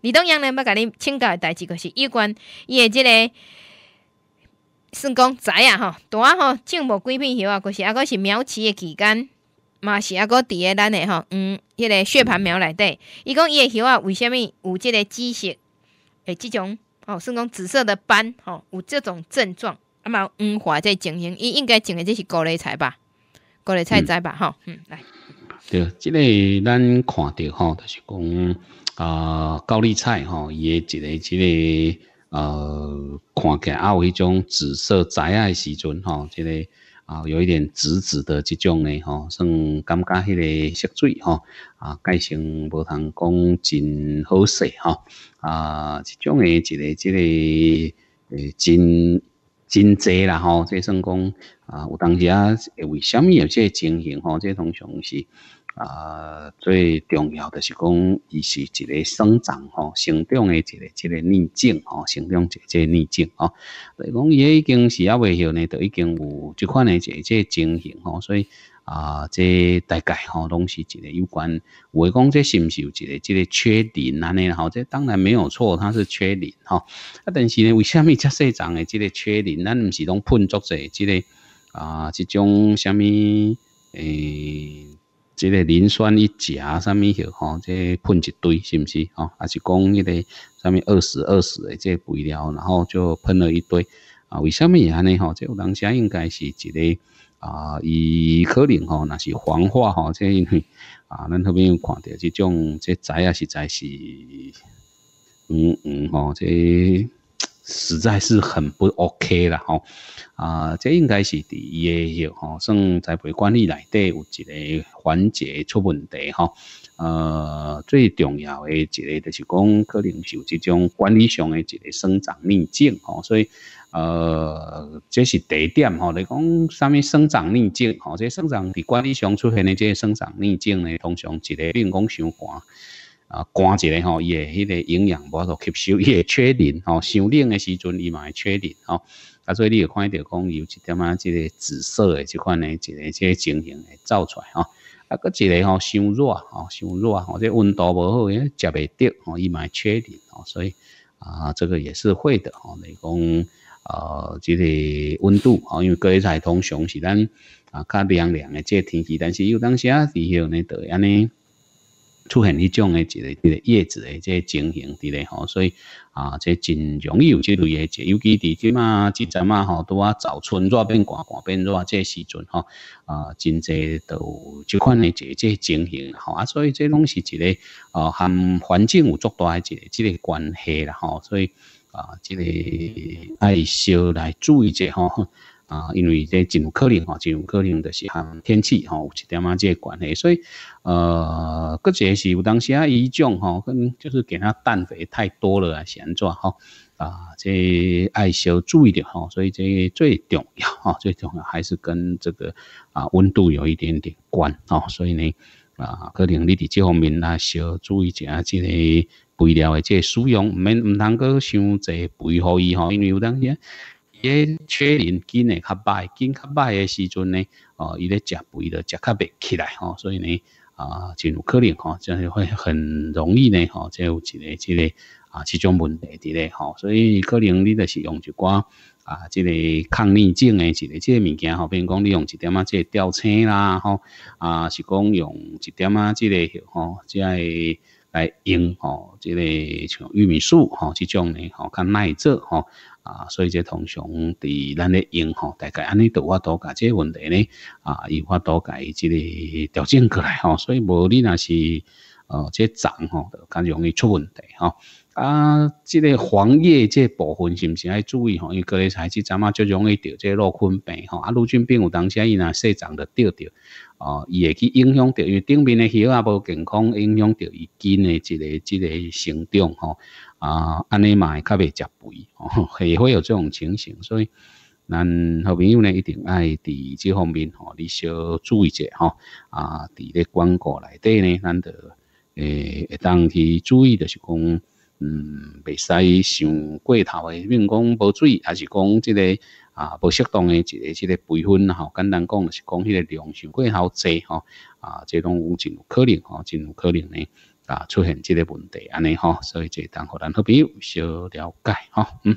李东阳呢？要甲你请教的代志，就是有关伊的这个笋公知影吼，大吼种无几片叶啊，阁是啊个是苗期的期间，嘛是啊个伫咧咱的吼，嗯，迄个血盘苗内底。伊讲伊的叶啊，为虾物有即个紫色，诶，即种吼，算讲紫色的斑吼，有这种症状啊？嘛，黄花在情形，伊应该种的这是高丽菜吧？高丽菜栽吧？吼。嗯，来。对，即个咱看到吼，就是讲啊，高丽菜吼，伊诶一个即个呃，看起来有迄种紫色仔诶时阵吼，即个啊有一点紫紫的即种的吼，算感觉迄个色水吼，啊，改成无通讲真好色吼，啊，即种的一个即个诶真。真济啦，吼，即算讲啊，有当时啊，为虾米有这情形吼？这通常是啊，最重要的是讲，伊是一个生长吼、成长的一个、一个逆境吼、成长这个逆境吼，所以讲伊已经是啊，未晓呢，都已经有即款的这即情形吼，所以。啊，这大概吼拢是一个有关，我讲这是不是有一个这个缺磷安尼好，这当然没有错，它是缺磷吼。啊，但是呢，为什么这生长的这个缺磷，咱毋是拢喷作这这个啊，这种什么诶，这个磷酸一钾什么许吼，这喷一堆，是不是？啊，还是讲那个什么二十二十的这肥料，然后就喷了一堆。啊，为什么安尼吼？即有人生应该是一个啊，伊可能吼，那是黄化吼。即因为啊，咱后边有看到即种，即仔啊，实在是，嗯嗯吼，即实在是很不 OK 啦吼。啊，即应该是伫一个吼，算栽培管理内底有一个环节出问题吼。呃，最重要诶一个就是讲，可能有即种管理上诶一个生长逆境吼，所以。呃，这是第一点吼，来讲，啥物生长逆境吼，这生长伫管理上出现呢，这生长逆境呢，通常一个病讲伤寒啊，寒一个吼，伊也迄个营养无法度吸收，伊会缺磷吼，伤冷的时阵伊嘛会缺磷吼，啊，所以你又看到讲有一点啊，即个紫色的这款呢，一个即个情形会走出来吼，啊，搁一个吼伤热吼，伤热吼，者温度无好，也食不得吼，伊咪缺磷吼，所以啊，这个也是会的吼，来讲。呃，即个温度，哦，因为粿菜通常是咱啊较凉凉嘅即天气，但是有当时啊，气候呢，就安尼出现迄种的一个一个叶子嘅即情形伫咧吼，所以啊，即真容易有即类嘅，尤其伫即嘛即阵嘛，吼，拄啊早春热变寒，寒变热，即时阵吼，啊，真侪都即款嘅即即情形，吼啊，所以即拢是一个啊，含环境有足大嘅即即个关系啦，吼，所以。啊，这个爱少来注意者吼、哈。啊，因为这尽可能哈，尽可能就是寒天气哈，有一点即这关系。所以呃，个者是有当时啊，伊种哈，跟就是给它氮肥太多了啊，嫌壮哈。啊，这爱少注意点哈。所以这最重要哈，最重要还是跟这个啊温度有一点点关哈。所以呢，啊，可能你的这方面啊少注意一下这个。肥料的即使用，免毋通过伤济肥，服伊吼，因为有当时伊个血磷紧会较歹，紧较歹的时阵呢，哦，伊咧食肥的食较白起来吼，所以呢，啊，真有可能吼，就是会很容易呢，吼，即有一个即个啊，这种问题伫咧吼，所以可能你就是用一寡啊，即个抗逆症的一个即个物件吼，比如讲你用一点啊，即吊车啦吼，啊，是讲用一点啊，即个吼，即个。来用吼，即个像玉米树吼，这种呢吼较耐做吼啊，所以这通常伫咱咧用吼，大概安尼都或多或即个问题呢啊，有法甲伊即个调整过来吼，所以无你若是呃这长吼较容易出问题吼。啊，即个黄叶即部分是毋是爱注意吼？因为隔离菜即阵啊，最容易得即落菌病吼。啊，落菌病有当啊，伊若细长的得着，哦，伊会去影响着，因为顶面的叶啊无健康，影响着伊根的即个即个生长吼。啊，安尼嘛会较未食肥哦，也会有这种情形，所以咱好朋友呢一定爱伫即方面吼，你小注意者吼。啊，伫咧广告内底呢，咱着诶会当去注意，就是讲。嗯，未使想过头诶，比如讲无水，还是讲即个啊，无适当诶一个即个培训，吼，简单讲是讲迄个量想过头侪，吼，啊，即拢有真有可能，吼，真有可能呢，啊，出现即个问题安尼，吼，所以即会当互咱好朋友小了解，吼，嗯。